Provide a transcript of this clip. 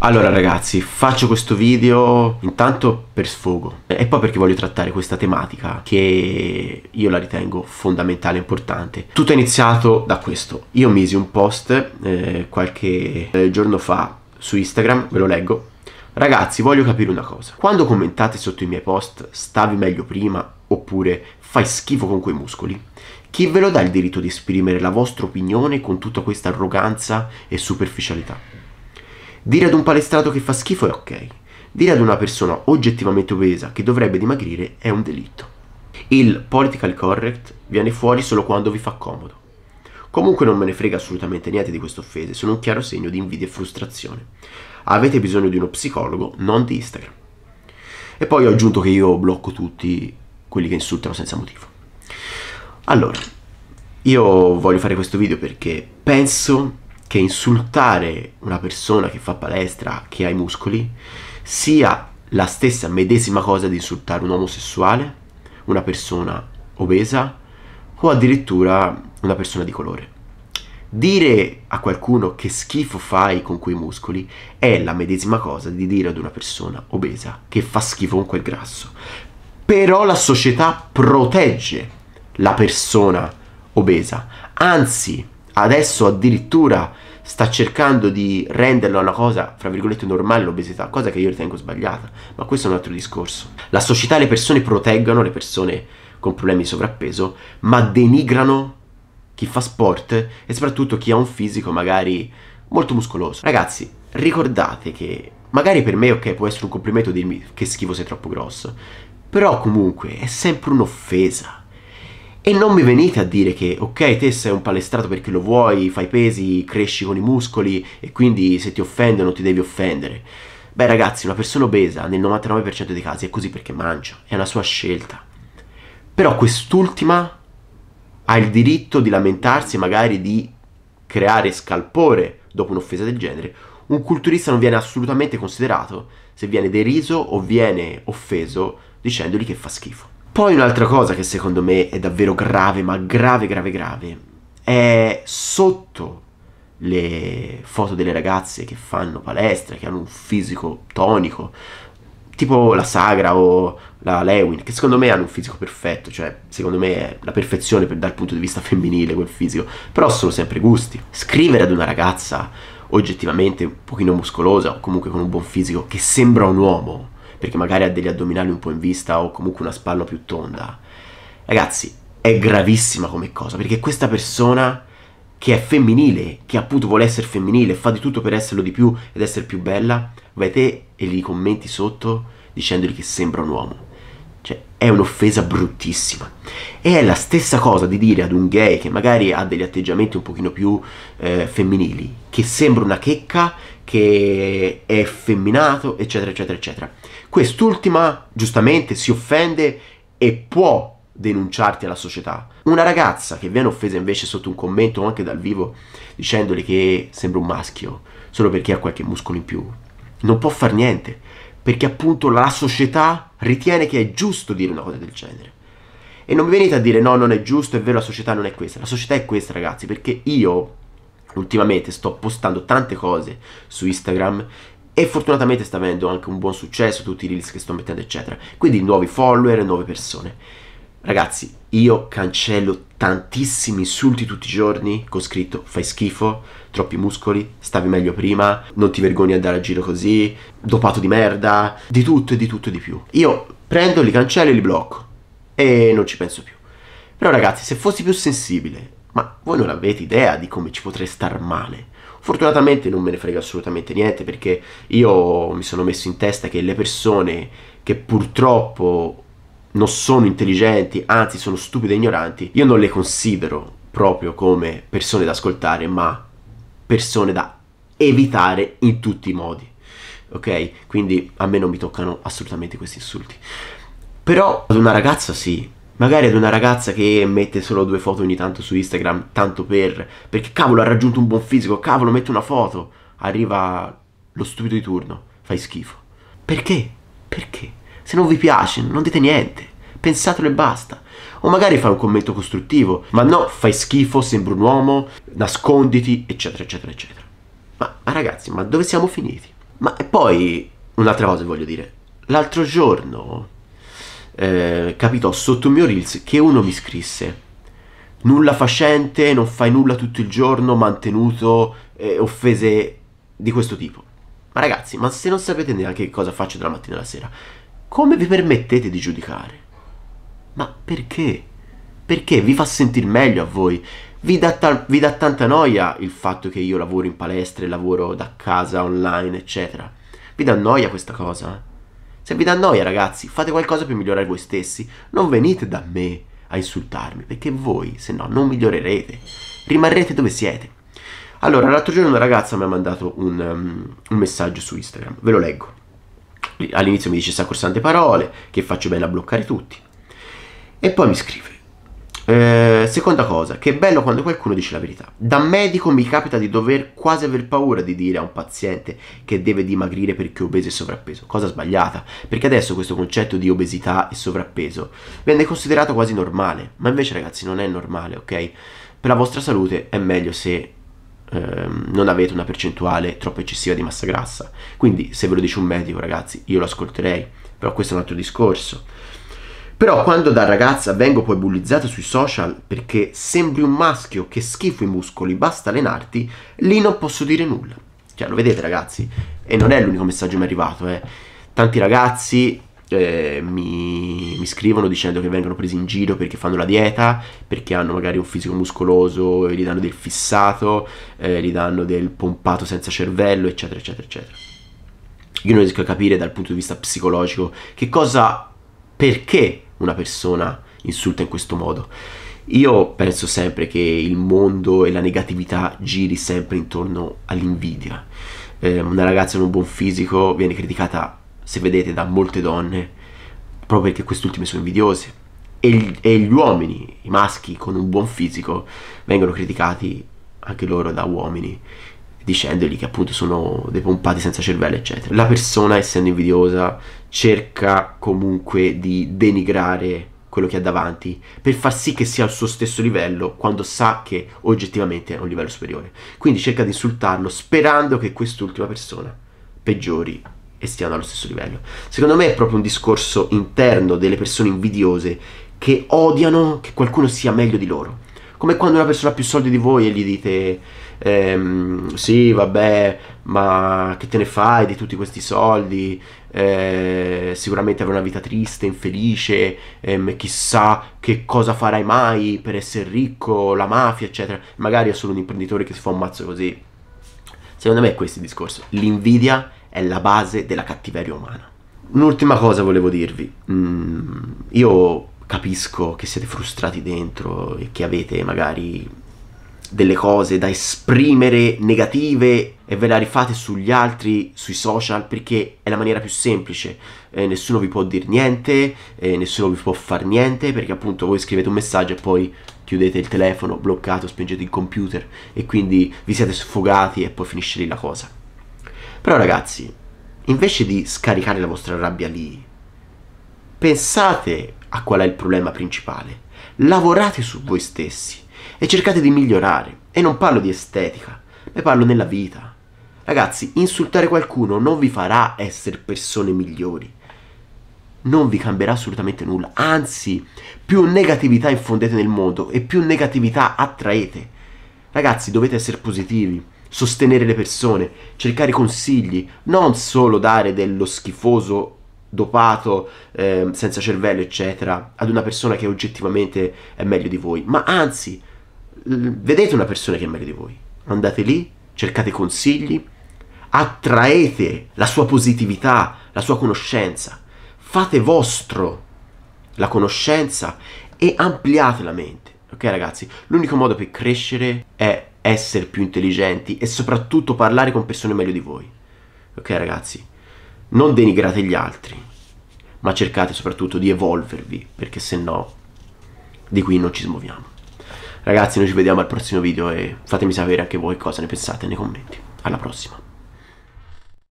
Allora ragazzi, faccio questo video intanto per sfogo e poi perché voglio trattare questa tematica che io la ritengo fondamentale e importante. Tutto è iniziato da questo. Io misi un post eh, qualche eh, giorno fa su Instagram, ve lo leggo. Ragazzi, voglio capire una cosa. Quando commentate sotto i miei post stavi meglio prima oppure fai schifo con quei muscoli? Chi ve lo dà il diritto di esprimere la vostra opinione con tutta questa arroganza e superficialità? Dire ad un palestrato che fa schifo è ok. Dire ad una persona oggettivamente obesa che dovrebbe dimagrire è un delitto. Il political correct viene fuori solo quando vi fa comodo. Comunque non me ne frega assolutamente niente di queste offese, sono un chiaro segno di invidia e frustrazione. Avete bisogno di uno psicologo, non di Instagram. E poi ho aggiunto che io blocco tutti quelli che insultano senza motivo. Allora, io voglio fare questo video perché penso che insultare una persona che fa palestra, che ha i muscoli, sia la stessa medesima cosa di insultare un omosessuale, una persona obesa o addirittura una persona di colore. Dire a qualcuno che schifo fai con quei muscoli è la medesima cosa di dire ad una persona obesa che fa schifo con quel grasso. Però la società protegge la persona obesa, anzi adesso addirittura sta cercando di renderla una cosa, fra virgolette, normale l'obesità, cosa che io ritengo sbagliata, ma questo è un altro discorso. La società e le persone proteggono le persone con problemi di sovrappeso, ma denigrano chi fa sport e soprattutto chi ha un fisico magari molto muscoloso. Ragazzi, ricordate che magari per me, ok, può essere un complimento dirmi che schifo sei troppo grosso, però comunque è sempre un'offesa. E non mi venite a dire che, ok, te sei un palestrato perché lo vuoi, fai pesi, cresci con i muscoli e quindi se ti offende non ti devi offendere. Beh ragazzi, una persona obesa nel 99% dei casi è così perché mangia, è una sua scelta. Però quest'ultima ha il diritto di lamentarsi e magari di creare scalpore dopo un'offesa del genere. Un culturista non viene assolutamente considerato se viene deriso o viene offeso dicendogli che fa schifo. Poi un'altra cosa che secondo me è davvero grave, ma grave, grave, grave, è sotto le foto delle ragazze che fanno palestra, che hanno un fisico tonico, tipo la Sagra o la Lewin, che secondo me hanno un fisico perfetto, cioè secondo me è la perfezione per, dal punto di vista femminile quel fisico, però sono sempre gusti. Scrivere ad una ragazza oggettivamente un pochino muscolosa o comunque con un buon fisico che sembra un uomo, perché magari ha degli addominali un po' in vista o comunque una spalla più tonda. Ragazzi, è gravissima come cosa, perché questa persona che è femminile, che appunto vuole essere femminile, fa di tutto per esserlo di più ed essere più bella, vai te e gli commenti sotto dicendogli che sembra un uomo. Cioè, è un'offesa bruttissima. E è la stessa cosa di dire ad un gay che magari ha degli atteggiamenti un pochino più eh, femminili, che sembra una checca, che è effeminato, eccetera, eccetera, eccetera. Quest'ultima giustamente si offende e può denunciarti alla società. Una ragazza che viene offesa invece sotto un commento o anche dal vivo dicendole che sembra un maschio solo perché ha qualche muscolo in più, non può far niente perché appunto la società ritiene che è giusto dire una cosa del genere. E non mi venite a dire no, non è giusto, è vero, la società non è questa. La società è questa, ragazzi, perché io ultimamente sto postando tante cose su Instagram e fortunatamente sta avendo anche un buon successo, tutti i reels che sto mettendo eccetera, quindi nuovi follower, nuove persone. Ragazzi, io cancello tantissimi insulti tutti i giorni con scritto fai schifo, troppi muscoli, stavi meglio prima, non ti vergogni ad andare a giro così, dopato di merda, di tutto e di tutto e di più. Io prendo, li cancello e li blocco e non ci penso più. Però ragazzi, se fossi più sensibile, ma voi non avete idea di come ci potrei star male Fortunatamente non me ne frega assolutamente niente perché io mi sono messo in testa che le persone che purtroppo non sono intelligenti, anzi sono stupide e ignoranti, io non le considero proprio come persone da ascoltare, ma persone da evitare in tutti i modi. Ok? Quindi a me non mi toccano assolutamente questi insulti. Però ad una ragazza sì, magari ad una ragazza che mette solo due foto ogni tanto su Instagram, tanto per, perché cavolo ha raggiunto un buon fisico, cavolo mette una foto, arriva lo stupido di turno, fai schifo. Perché? Perché? Se non vi piace, non dite niente, pensatelo e basta. O magari fai un commento costruttivo, ma no, fai schifo, sembri un uomo, nasconditi, eccetera, eccetera, eccetera. Ma, ma ragazzi, ma dove siamo finiti? Ma e poi, un'altra cosa voglio dire, l'altro giorno eh, capitò sotto il mio reels che uno mi scrisse nulla facente, non fai nulla tutto il giorno, mantenuto, eh, offese di questo tipo. Ma ragazzi, ma se non sapete neanche cosa faccio dalla mattina alla sera, come vi permettete di giudicare? Ma perché? Perché vi fa sentire meglio a voi? Vi dà, ta- vi dà tanta noia il fatto che io lavoro in palestra e lavoro da casa online, eccetera. Vi dà noia questa cosa? Se vi dà noia, ragazzi, fate qualcosa per migliorare voi stessi. Non venite da me a insultarmi, perché voi, se no, non migliorerete. Rimarrete dove siete. Allora, l'altro giorno una ragazza mi ha mandato un, um, un messaggio su Instagram, ve lo leggo. All'inizio mi dice sacrosante parole, che faccio bene a bloccare tutti. E poi mi scrive. Eh, seconda cosa, che è bello quando qualcuno dice la verità. Da medico mi capita di dover quasi aver paura di dire a un paziente che deve dimagrire perché è obeso e sovrappeso, cosa sbagliata, perché adesso questo concetto di obesità e sovrappeso viene considerato quasi normale, ma invece ragazzi non è normale, ok? Per la vostra salute è meglio se ehm, non avete una percentuale troppo eccessiva di massa grassa. Quindi se ve lo dice un medico ragazzi, io lo ascolterei, però questo è un altro discorso. Però quando da ragazza vengo poi bullizzata sui social perché sembri un maschio, che schifo i muscoli, basta allenarti, lì non posso dire nulla. Cioè, lo vedete ragazzi? E non è l'unico messaggio che mi è arrivato, eh. Tanti ragazzi eh, mi, mi, scrivono dicendo che vengono presi in giro perché fanno la dieta, perché hanno magari un fisico muscoloso, gli danno del fissato, eh, gli danno del pompato senza cervello, eccetera, eccetera, eccetera. Io non riesco a capire dal punto di vista psicologico che cosa... Perché una persona insulta in questo modo. Io penso sempre che il mondo e la negatività giri sempre intorno all'invidia. Eh, una ragazza con un buon fisico viene criticata, se vedete, da molte donne proprio perché quest'ultime sono invidiose. E gli, e gli uomini, i maschi con un buon fisico, vengono criticati anche loro da uomini dicendogli che appunto sono dei pompati senza cervello, eccetera. La persona, essendo invidiosa, cerca comunque di denigrare quello che ha davanti per far sì che sia al suo stesso livello quando sa che oggettivamente è un livello superiore. Quindi cerca di insultarlo sperando che quest'ultima persona peggiori e stiano allo stesso livello. Secondo me è proprio un discorso interno delle persone invidiose che odiano che qualcuno sia meglio di loro come quando una persona ha più soldi di voi e gli dite ehm, sì, vabbè, ma che te ne fai di tutti questi soldi? Eh, sicuramente avrai una vita triste, infelice, ehm, chissà che cosa farai mai per essere ricco, la mafia, eccetera. Magari è solo un imprenditore che si fa un mazzo così. Secondo me è questo il discorso. L'invidia è la base della cattiveria umana. Un'ultima cosa volevo dirvi. Mm, io capisco che siete frustrati dentro e che avete magari delle cose da esprimere negative e ve la rifate sugli altri, sui social, perché è la maniera più semplice. Eh, nessuno vi può dire niente, eh, nessuno vi può fare niente, perché appunto voi scrivete un messaggio e poi chiudete il telefono, bloccate o spengete il computer e quindi vi siete sfogati e poi finisce lì la cosa. Però ragazzi, invece di scaricare la vostra rabbia lì, Pensate a qual è il problema principale, lavorate su voi stessi e cercate di migliorare. E non parlo di estetica, ne parlo nella vita. Ragazzi, insultare qualcuno non vi farà essere persone migliori. Non vi cambierà assolutamente nulla. Anzi, più negatività infondete nel mondo e più negatività attraete. Ragazzi, dovete essere positivi, sostenere le persone, cercare consigli, non solo dare dello schifoso dopato, eh, senza cervello, eccetera, ad una persona che oggettivamente è meglio di voi. Ma anzi, vedete una persona che è meglio di voi, andate lì, cercate consigli, attraete la sua positività, la sua conoscenza, fate vostro la conoscenza e ampliate la mente. Ok ragazzi, l'unico modo per crescere è essere più intelligenti e soprattutto parlare con persone meglio di voi. Ok ragazzi? non denigrate gli altri, ma cercate soprattutto di evolvervi, perché se no di qui non ci smuoviamo. Ragazzi, noi ci vediamo al prossimo video e fatemi sapere anche voi cosa ne pensate nei commenti. Alla prossima.